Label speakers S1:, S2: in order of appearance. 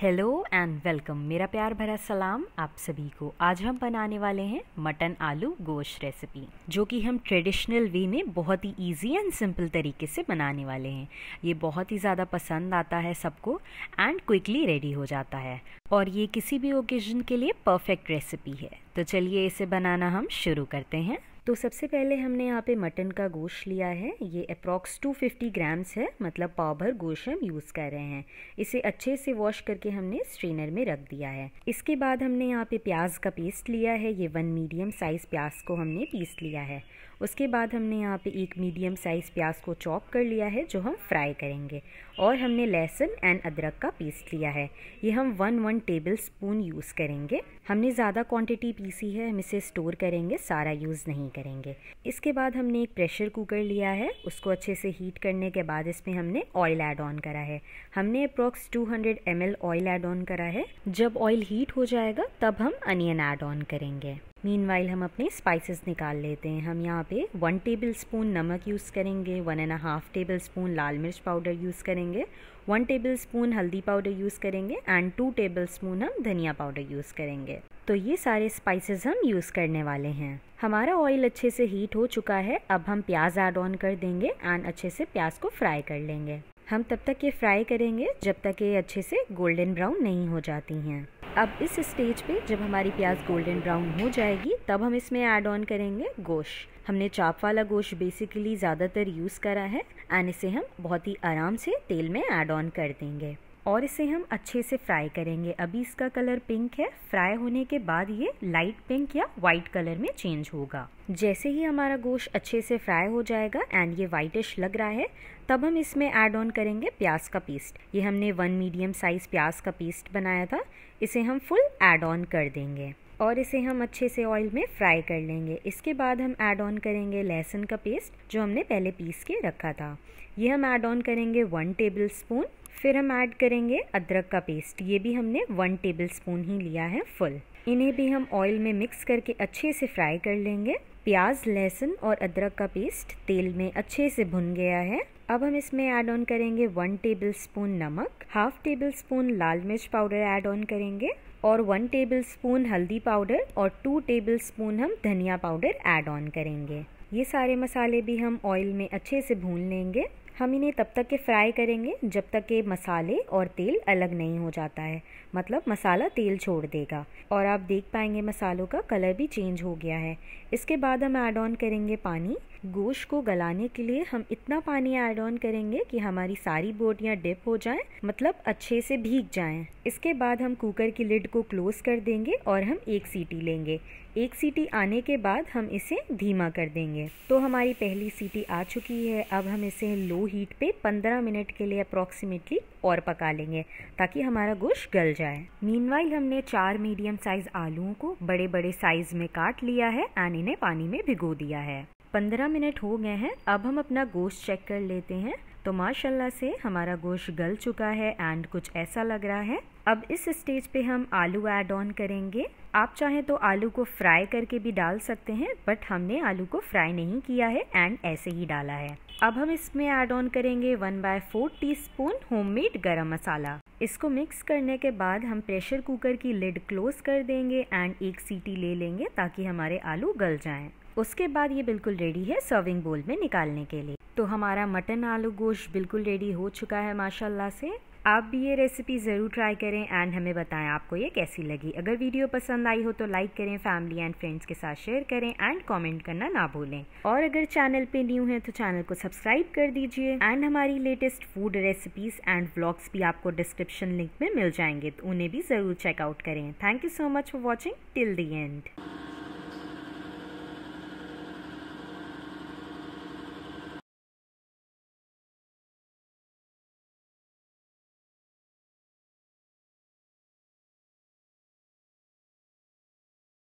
S1: Hello and welcome मेरा प्यार भरा सलाम आप सभी को आज हम बनाने वाले हैं मटन आलू गोश्त रेसिपी जो कि हम ट्रेडिशनल वे में बहुत ही इजी एंड सिंपल तरीके से बनाने वाले हैं ये बहुत ही ज़्यादा पसंद आता है सबको एंड क्विकली रेडी हो जाता है और ये किसी भी ओकेजन के लिए परफेक्ट रेसिपी है तो चलिए इसे बनाना हम शुरू करते हैं तो सबसे पहले हमने यहाँ पे मटन का गोश्त लिया है ये अप्रॉक्स 250 ग्राम्स है मतलब पाव भर गोश्त हम यूज़ कर रहे हैं इसे अच्छे से वॉश करके हमने स्ट्रेनर में रख दिया है इसके बाद हमने यहाँ पे प्याज का पेस्ट लिया है ये वन मीडियम साइज़ प्याज को हमने पीस लिया है उसके बाद हमने यहाँ पे एक मीडियम साइज़ प्याज को चॉप कर लिया है जो हम फ्राई करेंगे और हमने लहसुन एंड अदरक का पेस्ट लिया है ये हम one one tablespoon use करेंगे हमने ज़्यादा क्वान्टिटी पीसी है हम इसे स्टोर करेंगे सारा यूज़ नहीं करेंगे इसके बाद हमने एक प्रेशर कुकर लिया है उसको अच्छे से हीट करने के बाद इसमें हमने ऑयल ऐड ऑन करा है हमने approx 200 hundred oil add on करा है जब ऑयल हीट हो जाएगा तब हम अनियन ऐड ऑन करेंगे मीन हम अपने स्पाइसेस निकाल लेते हैं हम यहाँ पे वन टेबल स्पून नमक यूज़ करेंगे one and half tablespoon लाल मिर्च पाउडर यूज़ करेंगे वन टेबल स्पून हल्दी पाउडर यूज़ करेंगे एंड टू टेबल स्पून हम धनिया पाउडर यूज़ करेंगे तो ये सारे स्पाइसेस हम यूज़ करने वाले हैं हमारा ऑयल अच्छे से हीट हो चुका है अब हम प्याज ऐड ऑन कर देंगे एंड अच्छे से प्याज को फ्राई कर लेंगे हम तब तक ये फ्राई करेंगे जब तक ये अच्छे से गोल्डन ब्राउन नहीं हो जाती हैं अब इस स्टेज पे जब हमारी प्याज गोल्डन ब्राउन हो जाएगी तब हम इसमें ऐड ऑन करेंगे गोश्त हमने चाप वाला गोश्त बेसिकली ज़्यादातर यूज़ करा है एंड इसे हम बहुत ही आराम से तेल में ऐड ऑन कर देंगे और इसे हम अच्छे से फ्राई करेंगे अभी इसका कलर पिंक है फ्राई होने के बाद ये लाइट पिंक या वाइट कलर में चेंज होगा जैसे ही हमारा गोश्त अच्छे से फ्राई हो जाएगा एंड ये वाइटिश लग रहा है तब हम इसमें ऐड ऑन करेंगे प्याज का पेस्ट ये हमने वन मीडियम साइज़ प्याज का पेस्ट बनाया था इसे हम फुल ऐड ऑन कर देंगे और इसे हम अच्छे से ऑयल में फ्राई कर लेंगे इसके बाद हम ऐड ऑन करेंगे लहसुन का पेस्ट जो हमने पहले पीस के रखा था ये हम ऐड ऑन करेंगे वन टेबल स्पून फिर हम ऐड करेंगे अदरक का पेस्ट ये भी हमने वन टेबल स्पून ही लिया है फुल इन्हें भी हम ऑयल में मिक्स करके अच्छे से फ्राई कर लेंगे प्याज लहसुन और अदरक का पेस्ट तेल में अच्छे से भुन गया है अब हम इसमें ऐड ऑन करेंगे वन टेबल स्पून नमक हाफ टेबल स्पून लाल मिर्च पाउडर ऐड ऑन करेंगे और वन टेबल स्पून हल्दी पाउडर और टू टेबल स्पून हम धनिया पाउडर ऐड ऑन करेंगे ये सारे मसाले भी हम ऑयल में अच्छे से भून लेंगे हम इन्हें तब तक के फ्राई करेंगे जब तक के मसाले और तेल अलग नहीं हो जाता है मतलब मसाला तेल छोड़ देगा और आप देख पाएंगे मसालों का कलर भी चेंज हो गया है इसके बाद हम ऐड ऑन करेंगे पानी गोश्त को गलाने के लिए हम इतना पानी ऐड ऑन करेंगे कि हमारी सारी बोटियाँ डिप हो जाएं मतलब अच्छे से भीग जाएं इसके बाद हम कुकर की लिड को क्लोज़ कर देंगे और हम एक सीटी लेंगे एक सीटी आने के बाद हम इसे धीमा कर देंगे तो हमारी पहली सीटी आ चुकी है अब हम इसे लो हीट पे 15 मिनट के लिए अप्रॉक्सीमेटली और पका लेंगे ताकि हमारा गोश्त गल जाए मीनवाइल हमने चार मीडियम साइज़ आलुओं को बड़े बड़े साइज़ में काट लिया है एंड इन्हें पानी में भिगो दिया है पंद्रह मिनट हो गए हैं अब हम अपना गोश्त चेक कर लेते हैं तो माशाल्लाह से हमारा गोश्त गल चुका है एंड कुछ ऐसा लग रहा है अब इस स्टेज पे हम आलू ऐड ऑन करेंगे आप चाहें तो आलू को फ्राई करके भी डाल सकते हैं बट हमने आलू को फ्राई नहीं किया है एंड ऐसे ही डाला है अब हम इसमें ऐड ऑन करेंगे one by four teaspoon homemade गर्म मसाला इसको मिक्स करने के बाद हम प्रेशर कुकर की लिड क्लोज कर देंगे एंड एक सीटी ले लेंगे ताकि हमारे आलू गल जाएं। उसके बाद ये बिल्कुल रेडी है सर्विंग बोल में निकालने के लिए तो हमारा मटन आलू गोश्त बिल्कुल रेडी हो चुका है माशाल्लाह से आप भी ये रेसिपी ज़रूर ट्राई करें एंड हमें बताएं आपको ये कैसी लगी अगर वीडियो पसंद आई हो तो लाइक करें फैमिली एंड फ्रेंड्स के साथ शेयर करें एंड कमेंट करना ना भूलें और अगर चैनल पे न्यू हैं तो चैनल को सब्सक्राइब कर दीजिए एंड हमारी latest food recipes and blogs भी आपको डिस्क्रिप्शन लिंक में मिल जाएंगे तो उन्हें भी ज़रूर चेकआउट करें thank you so much for watching till the and